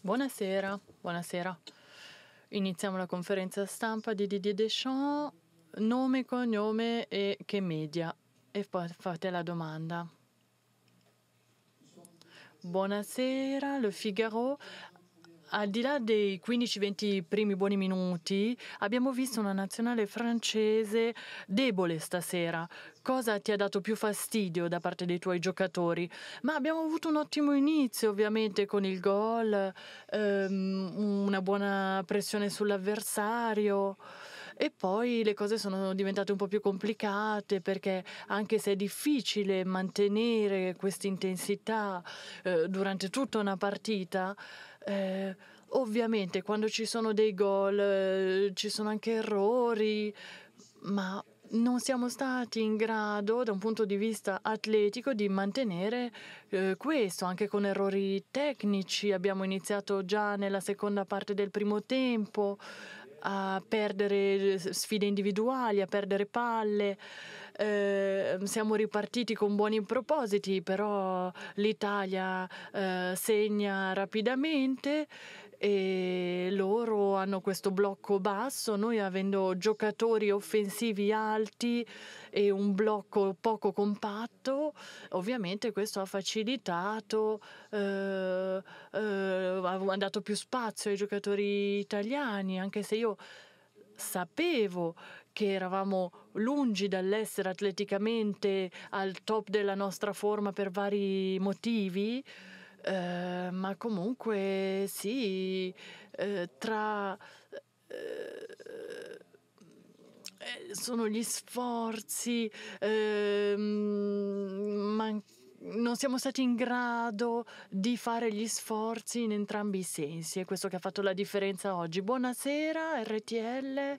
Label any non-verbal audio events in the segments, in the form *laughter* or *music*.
Buonasera, buonasera. Iniziamo la conferenza stampa di Didier Deschamps, nome, cognome e che media. E poi fate la domanda. Buonasera, Le Figaro al di là dei 15-20 primi buoni minuti, abbiamo visto una nazionale francese debole stasera. Cosa ti ha dato più fastidio da parte dei tuoi giocatori? Ma abbiamo avuto un ottimo inizio, ovviamente, con il gol, ehm, una buona pressione sull'avversario. E poi le cose sono diventate un po' più complicate perché anche se è difficile mantenere questa intensità eh, durante tutta una partita, eh, ovviamente quando ci sono dei gol eh, ci sono anche errori, ma non siamo stati in grado da un punto di vista atletico di mantenere eh, questo anche con errori tecnici abbiamo iniziato già nella seconda parte del primo tempo a perdere eh, sfide individuali, a perdere palle. Eh, siamo ripartiti con buoni propositi, però l'Italia eh, segna rapidamente e loro hanno questo blocco basso, noi avendo giocatori offensivi alti e un blocco poco compatto, ovviamente questo ha facilitato, eh, eh, ha dato più spazio ai giocatori italiani, anche se io sapevo che eravamo lungi dall'essere atleticamente al top della nostra forma per vari motivi, eh, ma comunque sì, eh, tra... Eh, eh sono gli sforzi, ehm, man- non siamo stati in grado di fare gli sforzi in entrambi i sensi, è questo che ha fatto la differenza oggi. Buonasera, RTL.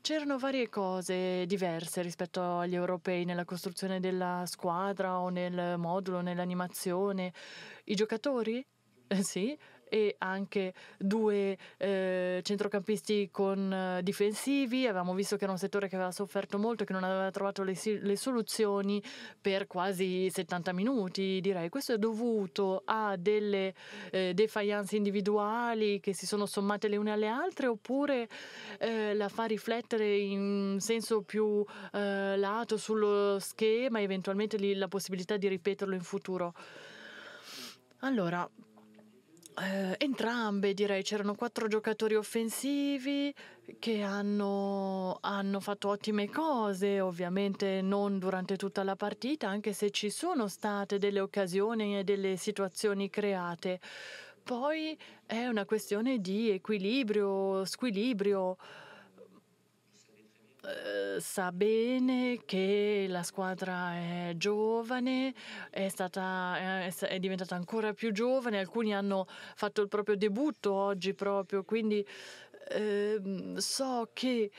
C'erano varie cose diverse rispetto agli europei nella costruzione della squadra o nel modulo, nell'animazione. I giocatori? Eh, sì, e anche due eh, centrocampisti con, eh, difensivi. Avevamo visto che era un settore che aveva sofferto molto, che non aveva trovato le, le soluzioni per quasi 70 minuti, direi. Questo è dovuto a delle eh, defiance individuali che si sono sommate le une alle altre oppure eh, la fa riflettere in senso più eh, lato sullo schema, eventualmente lì, la possibilità di ripeterlo in futuro? Allora, eh, entrambe direi, c'erano quattro giocatori offensivi che hanno, hanno, fatto ottime cose, ovviamente non durante tutta la partita, anche se ci sono state delle occasioni e delle situazioni create. Poi è una questione di equilibrio, squilibrio. Eh, sa bene che la squadra è giovane, è, stata, eh, è, è, diventata ancora più giovane, alcuni hanno fatto il proprio debutto oggi proprio, quindi eh, so che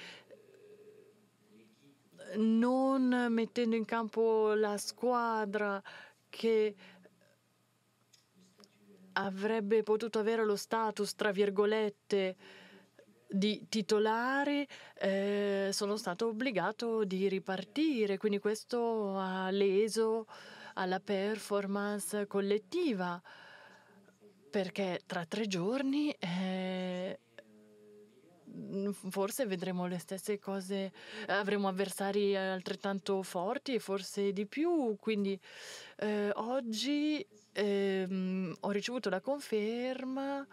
non mettendo in campo la squadra che avrebbe potuto avere lo status, tra virgolette, di titolari eh, sono stato obbligato di ripartire, quindi questo ha leso alla performance collettiva, perché tra tre giorni eh, mm, forse vedremo le stesse cose, avremo avversari altrettanto forti e forse di più, quindi eh, oggi ehm, ho ricevuto la conferma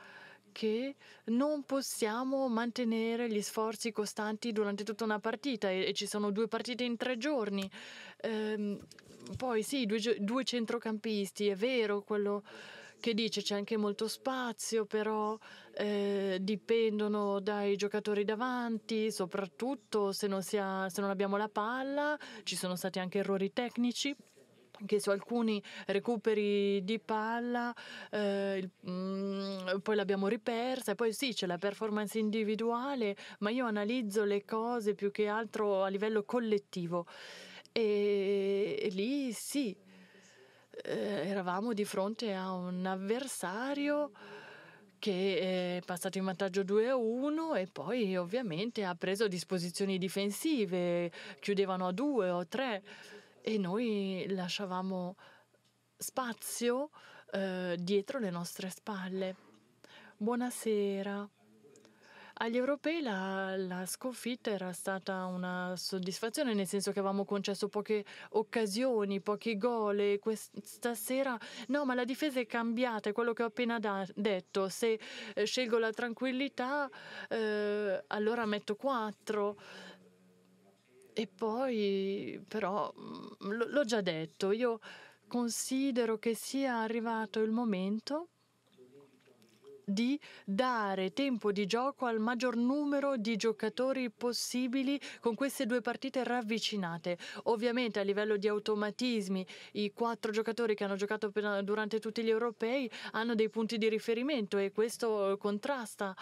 che non possiamo mantenere gli sforzi costanti durante tutta una partita e, e ci sono due partite in tre giorni. Ehm, poi sì, due, due centrocampisti, è vero quello che dice c'è anche molto spazio, però eh, dipendono dai giocatori davanti, soprattutto se non, ha, se non abbiamo la palla, ci sono stati anche errori tecnici che su alcuni recuperi di palla eh, il, mh, mm, poi l'abbiamo ripersa e poi sì c'è la performance individuale ma io analizzo le cose più che altro a livello collettivo e, e lì sì eh, eravamo di fronte a un avversario che è passato in vantaggio 2-1 e poi ovviamente ha preso disposizioni difensive, chiudevano a 2 o 3 e noi lasciavamo spazio eh, dietro le nostre spalle. Buonasera. Agli europei la, la, sconfitta era stata una soddisfazione, nel senso che avevamo concesso poche occasioni, pochi gol. E questa sera no, ma la difesa è cambiata, è quello che ho appena detto. Se eh, scelgo la tranquillità, eh, allora metto quattro. E poi, però, mm, l'ho già detto, io considero che sia arrivato il momento di dare tempo di gioco al maggior numero di giocatori possibili con queste due partite ravvicinate. Ovviamente a livello di automatismi i quattro giocatori che hanno giocato durante tutti gli europei hanno dei punti di riferimento e questo contrasta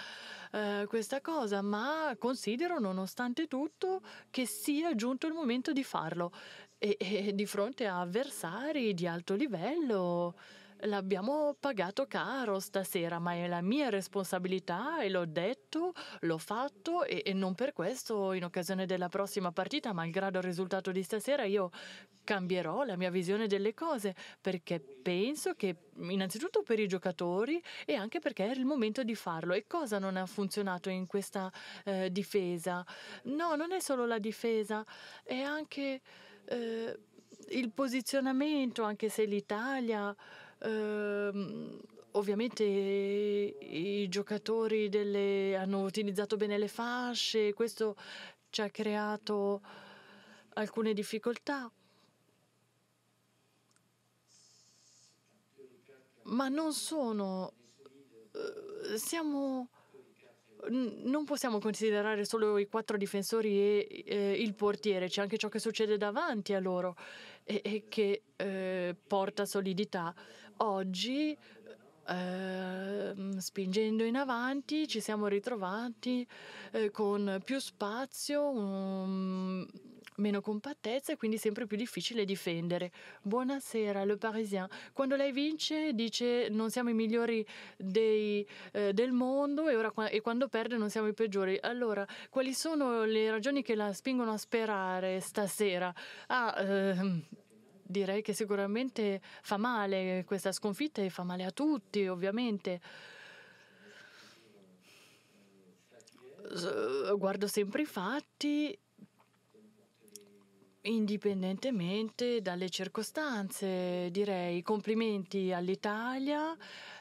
eh, questa cosa, ma considero nonostante tutto che sia giunto il momento di farlo e, e di fronte a avversari di alto livello l'abbiamo pagato caro stasera, ma è la mia responsabilità e l'ho detto, l'ho fatto e, e, non per questo in occasione della prossima partita, malgrado il risultato di stasera, io cambierò la mia visione delle cose perché penso che innanzitutto per i giocatori e anche perché era il momento di farlo. E cosa non ha funzionato in questa eh, difesa? No, non è solo la difesa, è anche... Eh, il posizionamento, anche se l'Italia Ehm, ovviamente i, giocatori delle, hanno utilizzato bene le fasce, questo ci ha creato alcune difficoltà. Ma non sono... Eh, siamo non possiamo considerare solo i quattro difensori e eh, il portiere, c'è anche ciò che succede davanti a loro e, e che eh, porta solidità. Oggi, eh, spingendo in avanti, ci siamo ritrovati eh, con più spazio, um, meno compattezza e quindi sempre più difficile difendere. Buonasera, Le Parisien. Quando lei vince dice non siamo i migliori dei, eh, del mondo e, ora, e quando perde non siamo i peggiori. Allora, quali sono le ragioni che la spingono a sperare stasera? Ah, ehm, direi che sicuramente fa male questa sconfitta e fa male a tutti, ovviamente. Guardo sempre i fatti Indipendentemente dalle circostanze, direi complimenti all'Italia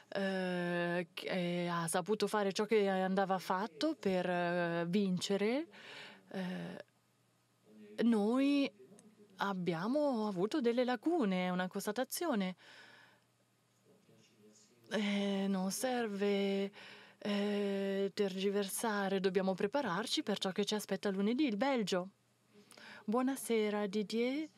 eh, che eh, ha saputo fare ciò che andava fatto per eh, vincere. Eh, noi abbiamo avuto delle lacune, è una constatazione. Eh, non serve eh, tergiversare, dobbiamo prepararci per ciò che ci aspetta lunedì, il Belgio. Buonasera Didier.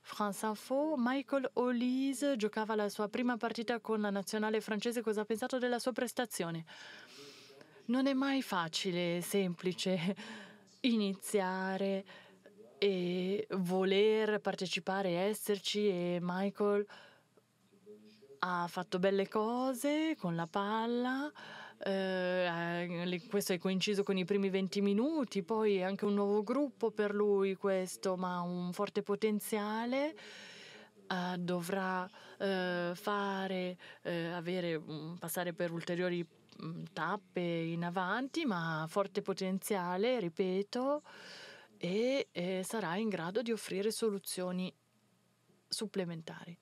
France Info, Michael Olise giocava la sua prima partita con la nazionale francese. Cosa ha pensato della sua prestazione? Non è mai facile, semplice *laughs* iniziare e voler partecipare, esserci e Michael ha fatto belle cose con la palla eh, eh questo è coinciso con i primi 20 minuti, poi è anche un nuovo gruppo per lui questo, ma un forte potenziale. Eh, dovrà eh, fare, eh, avere, passare per ulteriori mm, tappe in avanti, ma forte potenziale, ripeto, e eh, sarà in grado di offrire soluzioni supplementari.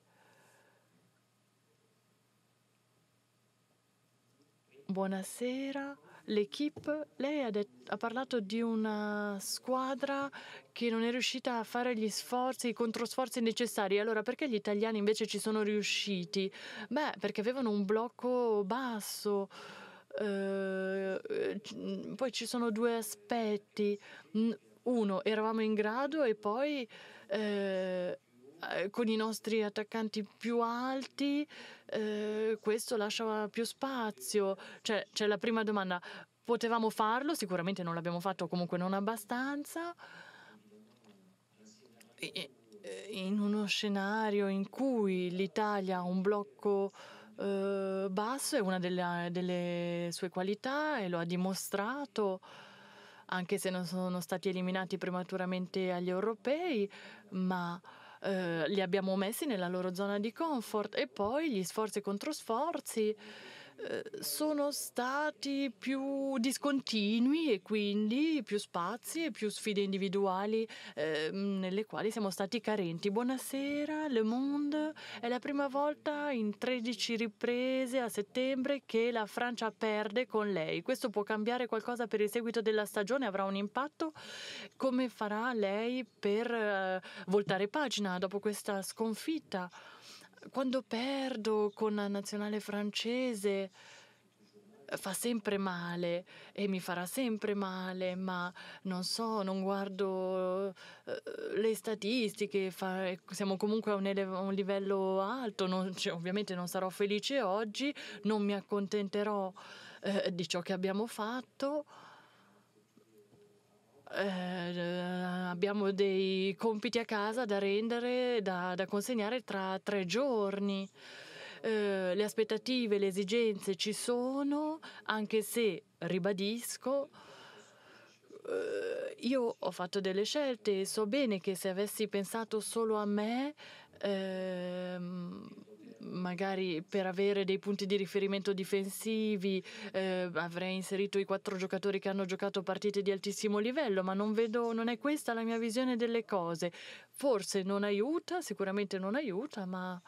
buonasera, l'equipe, lei ha, detto, ha, parlato di una squadra che non è riuscita a fare gli sforzi, i controsforzi necessari. Allora perché gli italiani invece ci sono riusciti? Beh, perché avevano un blocco basso. Eh, poi ci sono due aspetti. Uno, eravamo in grado e poi eh, eh, con i nostri attaccanti più alti, eh, questo lascia più spazio. Cioè, c'è la prima domanda, potevamo farlo? Sicuramente non l'abbiamo fatto, comunque non abbastanza. Eh, in uno scenario in cui l'Italia ha un blocco eh, basso è una delle, delle sue qualità e lo ha dimostrato anche se non sono stati eliminati prematuramente agli europei, ma eh, li abbiamo messi nella loro zona di comfort e poi gli sforzi contro sforzi eh, sono stati più discontinui e quindi più spazi e più sfide individuali eh, nelle quali siamo stati carenti. Buonasera, Le Monde. È la prima volta in 13 riprese a settembre che la Francia perde con lei. Questo può cambiare qualcosa per il seguito della stagione, avrà un impatto. Come farà lei per eh, voltare pagina dopo questa sconfitta? Quando perdo con la nazionale francese eh, fa sempre male e mi farà sempre male, ma non so, non guardo eh, le statistiche, fa, siamo comunque a un, elev- un livello alto, non, cioè, ovviamente non sarò felice oggi, non mi accontenterò eh, di ciò che abbiamo fatto. Eh, abbiamo dei compiti a casa da rendere, da, da consegnare tra tre giorni. Eh, le aspettative, le esigenze ci sono, anche se, ribadisco, eh, io ho fatto delle scelte e so bene che se avessi pensato solo a me, ehm, magari per avere dei punti di riferimento difensivi eh, avrei inserito i quattro giocatori che hanno giocato partite di altissimo livello, ma non vedo, non è questa la mia visione delle cose. Forse non aiuta, sicuramente non aiuta, ma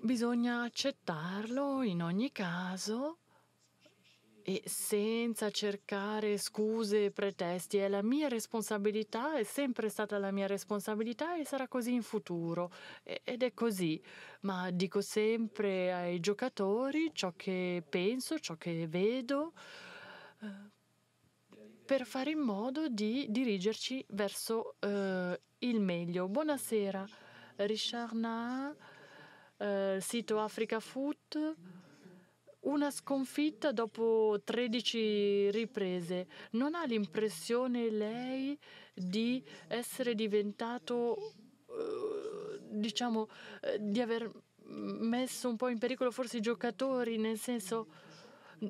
bisogna accettarlo in ogni caso e senza cercare scuse e pretesti. È la mia responsabilità, è sempre stata la mia responsabilità e sarà così in futuro. Ed è così. Ma dico sempre ai giocatori ciò che penso, ciò che vedo, eh, per fare in modo di dirigerci verso eh, il meglio. Buonasera, Richard Na, eh, sito Africa Foot una sconfitta dopo 13 riprese. Non ha l'impressione lei di essere diventato, eh, diciamo, eh, di aver messo un po' in pericolo forse i giocatori, nel senso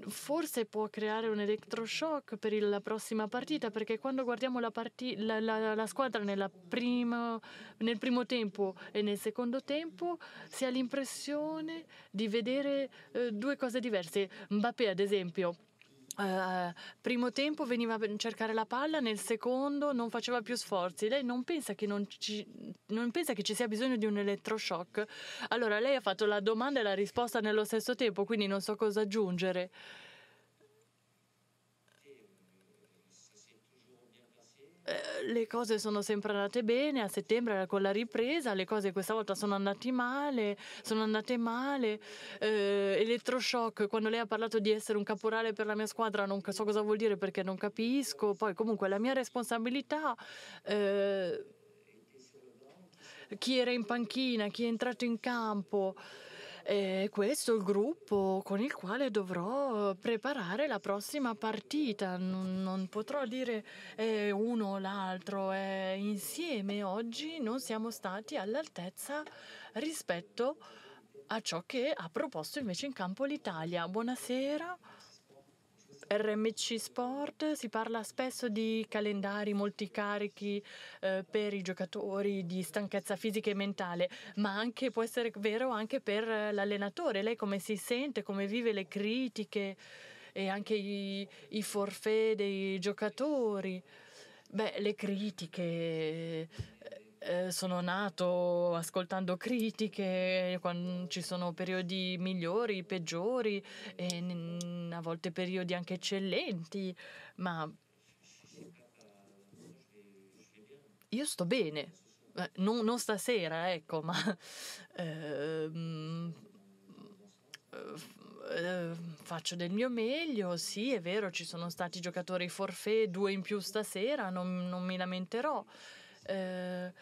forse può creare un elettroshock per la prossima partita, perché quando guardiamo la, parti- la, la, la squadra prima, nel primo tempo e nel secondo tempo si ha l'impressione di vedere eh, due cose diverse. Mbappé, ad esempio, Uh, primo tempo veniva a cercare la palla, nel secondo non faceva più sforzi. Lei non pensa, non, ci, non pensa che ci sia bisogno di un elettroshock. Allora lei ha fatto la domanda e la risposta nello stesso tempo, quindi non so cosa aggiungere. Eh, le cose sono sempre andate bene, a settembre era la ripresa, le cose questa volta sono andate male, sono andate male, eh, elettroshock, quando lei ha parlato di essere un caporale per la mia squadra non so cosa vuol dire perché non capisco, poi comunque la mia responsabilità... Eh, chi era in panchina, chi è entrato in campo, e questo è il gruppo con il quale dovrò preparare la prossima partita. Non, non potrò dire eh, uno o l'altro. Eh, insieme oggi non siamo stati all'altezza rispetto a ciò che ha proposto invece in campo l'Italia. Buonasera. RMC Sport si parla spesso di calendari molti carichi eh, per i giocatori, di stanchezza fisica e mentale, ma anche, può essere vero anche per l'allenatore. Lei come si sente, come vive le critiche e anche i, i forfè dei giocatori? Beh, le critiche eh, sono nato ascoltando critiche, ci sono periodi migliori, peggiori, e a volte periodi anche eccellenti, ma io sto bene, eh, non, non stasera, ecco, ma *laughs* eh, faccio del mio meglio, sì è vero ci sono stati giocatori forfè, due in più stasera, non, non mi lamenterò eh,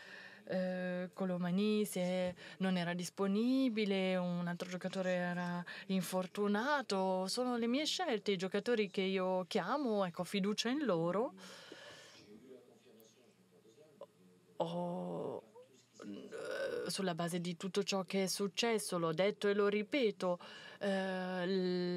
eh, Colomani se non era disponibile, un altro giocatore era infortunato, sono le mie scelte, i giocatori che io chiamo, ecco, fiducia in loro. Ho, eh, sulla base di tutto ciò che è successo, l'ho detto e lo ripeto, eh,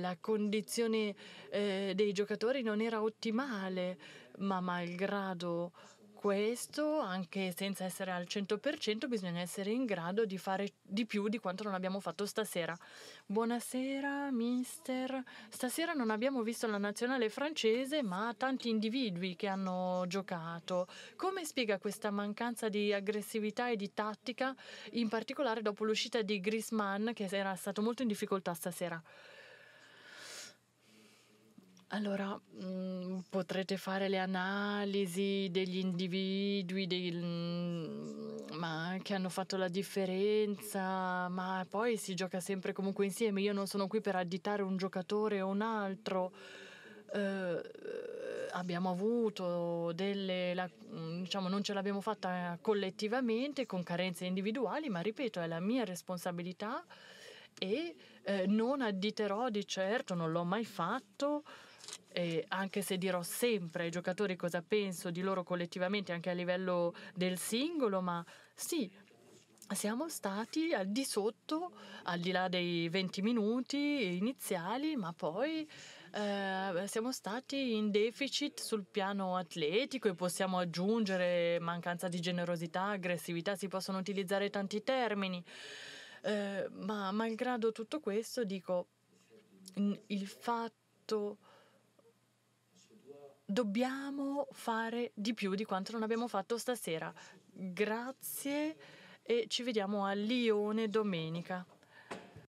la condizione eh, dei giocatori non era ottimale, ma malgrado questo, anche senza essere al 100%, bisogna essere in grado di fare di più di quanto non abbiamo fatto stasera. Buonasera, mister. Stasera non abbiamo visto la nazionale francese, ma tanti individui che hanno giocato. Come spiega questa mancanza di aggressività e di tattica, in particolare dopo l'uscita di Grisman, che era stato molto in difficoltà stasera? Allora, mh, mm, potrete fare le analisi degli individui dei, mh, mm, ma, che hanno fatto la differenza, ma poi si gioca sempre comunque insieme. Io non sono qui per additare un giocatore o un altro. Eh, abbiamo avuto delle, la, mm, diciamo, non ce l'abbiamo fatta collettivamente con carenze individuali, ma ripeto, è la mia responsabilità e eh, non additerò di certo, non l'ho mai fatto. E anche se dirò sempre ai giocatori cosa penso di loro collettivamente, anche a livello del singolo, ma sì, siamo stati al di sotto, al di là dei 20 minuti iniziali, ma poi eh, siamo stati in deficit sul piano atletico e possiamo aggiungere mancanza di generosità, aggressività, si possono utilizzare tanti termini. Eh, ma malgrado tutto questo, dico, il fatto dobbiamo fare di più di quanto non abbiamo fatto stasera. Grazie e ci vediamo a Lione domenica.